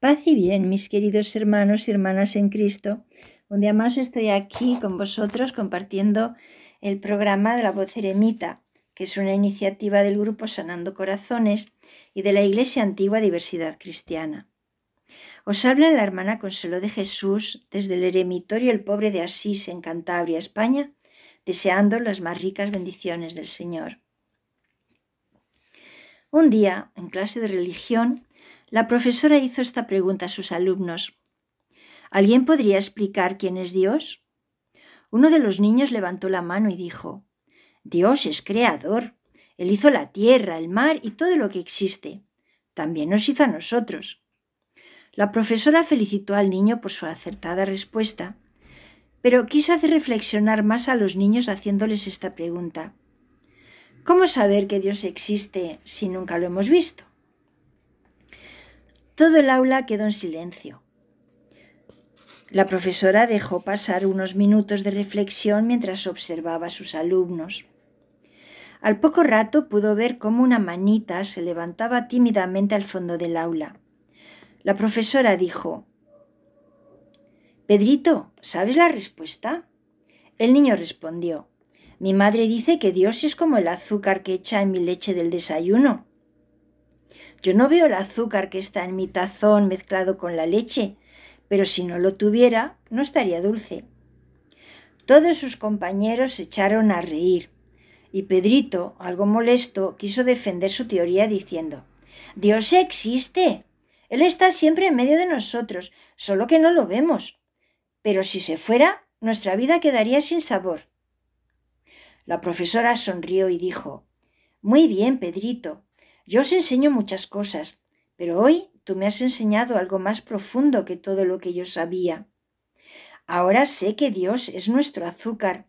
Paz y bien, mis queridos hermanos y hermanas en Cristo. Un día más estoy aquí con vosotros compartiendo el programa de la voz eremita, que es una iniciativa del grupo Sanando Corazones y de la Iglesia Antigua Diversidad Cristiana. Os habla la hermana Consuelo de Jesús desde el eremitorio El Pobre de Asís en Cantabria, España, deseando las más ricas bendiciones del Señor. Un día, en clase de religión, la profesora hizo esta pregunta a sus alumnos. ¿Alguien podría explicar quién es Dios? Uno de los niños levantó la mano y dijo, Dios es creador. Él hizo la tierra, el mar y todo lo que existe. También nos hizo a nosotros. La profesora felicitó al niño por su acertada respuesta, pero quiso hacer reflexionar más a los niños haciéndoles esta pregunta. ¿Cómo saber que Dios existe si nunca lo hemos visto? Todo el aula quedó en silencio. La profesora dejó pasar unos minutos de reflexión mientras observaba a sus alumnos. Al poco rato pudo ver cómo una manita se levantaba tímidamente al fondo del aula. La profesora dijo, Pedrito, ¿sabes la respuesta? El niño respondió, Mi madre dice que Dios es como el azúcar que echa en mi leche del desayuno. Yo no veo el azúcar que está en mi tazón mezclado con la leche, pero si no lo tuviera, no estaría dulce. Todos sus compañeros se echaron a reír, y Pedrito, algo molesto, quiso defender su teoría diciendo Dios existe. Él está siempre en medio de nosotros, solo que no lo vemos. Pero si se fuera, nuestra vida quedaría sin sabor. La profesora sonrió y dijo Muy bien, Pedrito, yo os enseño muchas cosas, pero hoy tú me has enseñado algo más profundo que todo lo que yo sabía. Ahora sé que Dios es nuestro azúcar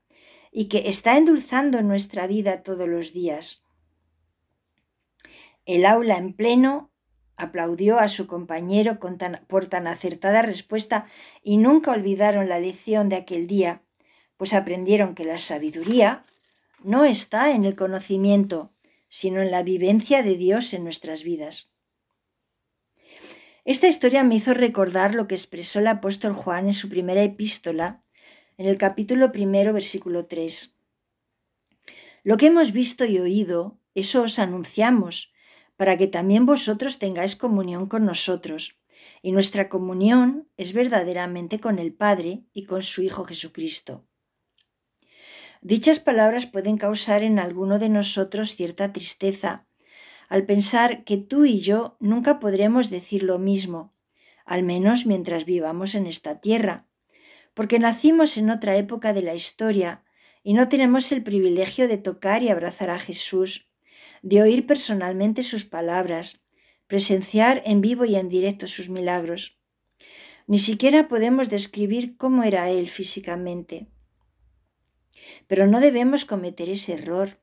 y que está endulzando nuestra vida todos los días. El aula en pleno aplaudió a su compañero por tan acertada respuesta y nunca olvidaron la lección de aquel día, pues aprendieron que la sabiduría no está en el conocimiento, sino en la vivencia de Dios en nuestras vidas. Esta historia me hizo recordar lo que expresó el apóstol Juan en su primera epístola, en el capítulo primero, versículo 3. Lo que hemos visto y oído, eso os anunciamos, para que también vosotros tengáis comunión con nosotros. Y nuestra comunión es verdaderamente con el Padre y con su Hijo Jesucristo. Dichas palabras pueden causar en alguno de nosotros cierta tristeza, al pensar que tú y yo nunca podremos decir lo mismo, al menos mientras vivamos en esta tierra, porque nacimos en otra época de la historia y no tenemos el privilegio de tocar y abrazar a Jesús, de oír personalmente sus palabras, presenciar en vivo y en directo sus milagros. Ni siquiera podemos describir cómo era Él físicamente. Pero no debemos cometer ese error,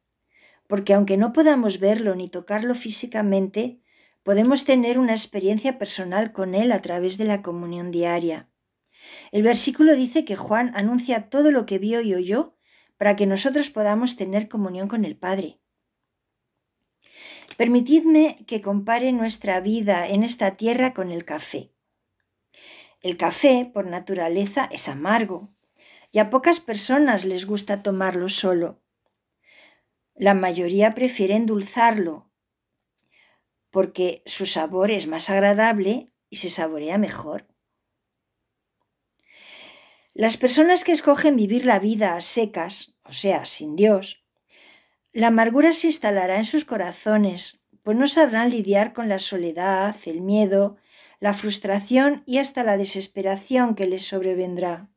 porque aunque no podamos verlo ni tocarlo físicamente, podemos tener una experiencia personal con Él a través de la comunión diaria. El versículo dice que Juan anuncia todo lo que vio y oyó para que nosotros podamos tener comunión con el Padre. Permitidme que compare nuestra vida en esta tierra con el café. El café, por naturaleza, es amargo, y a pocas personas les gusta tomarlo solo. La mayoría prefiere endulzarlo porque su sabor es más agradable y se saborea mejor. Las personas que escogen vivir la vida a secas, o sea, sin Dios, la amargura se instalará en sus corazones, pues no sabrán lidiar con la soledad, el miedo, la frustración y hasta la desesperación que les sobrevendrá.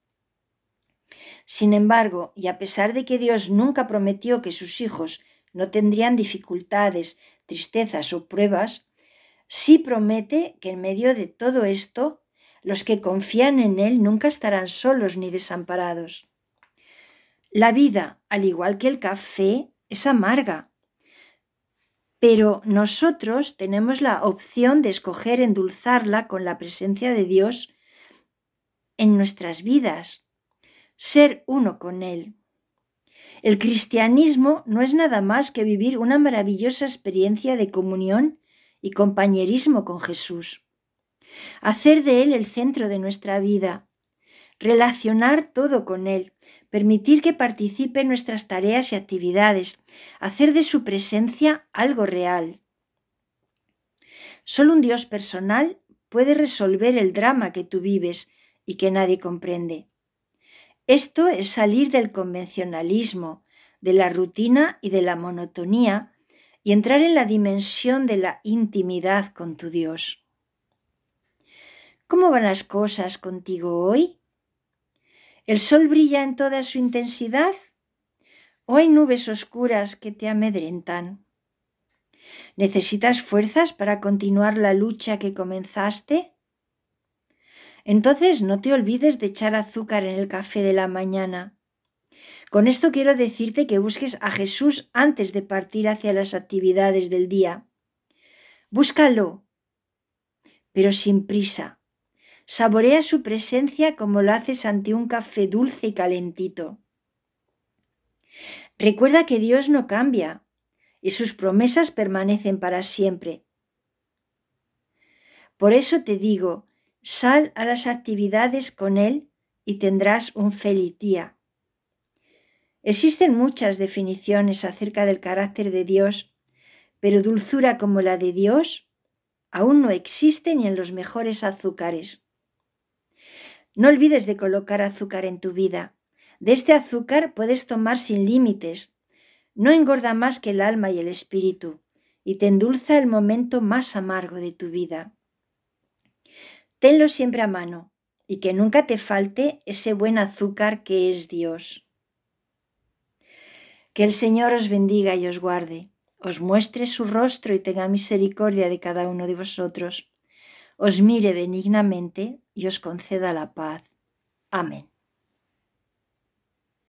Sin embargo, y a pesar de que Dios nunca prometió que sus hijos no tendrían dificultades, tristezas o pruebas, sí promete que en medio de todo esto, los que confían en Él nunca estarán solos ni desamparados. La vida, al igual que el café, es amarga, pero nosotros tenemos la opción de escoger endulzarla con la presencia de Dios en nuestras vidas ser uno con Él. El cristianismo no es nada más que vivir una maravillosa experiencia de comunión y compañerismo con Jesús. Hacer de Él el centro de nuestra vida, relacionar todo con Él, permitir que participe en nuestras tareas y actividades, hacer de su presencia algo real. Solo un Dios personal puede resolver el drama que tú vives y que nadie comprende. Esto es salir del convencionalismo, de la rutina y de la monotonía y entrar en la dimensión de la intimidad con tu Dios. ¿Cómo van las cosas contigo hoy? ¿El sol brilla en toda su intensidad? ¿O hay nubes oscuras que te amedrentan? ¿Necesitas fuerzas para continuar la lucha que comenzaste? Entonces no te olvides de echar azúcar en el café de la mañana. Con esto quiero decirte que busques a Jesús antes de partir hacia las actividades del día. Búscalo, pero sin prisa. Saborea su presencia como lo haces ante un café dulce y calentito. Recuerda que Dios no cambia y sus promesas permanecen para siempre. Por eso te digo Sal a las actividades con él y tendrás un feliz día. Existen muchas definiciones acerca del carácter de Dios, pero dulzura como la de Dios aún no existe ni en los mejores azúcares. No olvides de colocar azúcar en tu vida. De este azúcar puedes tomar sin límites. No engorda más que el alma y el espíritu, y te endulza el momento más amargo de tu vida. Tenlo siempre a mano y que nunca te falte ese buen azúcar que es Dios. Que el Señor os bendiga y os guarde, os muestre su rostro y tenga misericordia de cada uno de vosotros, os mire benignamente y os conceda la paz. Amén.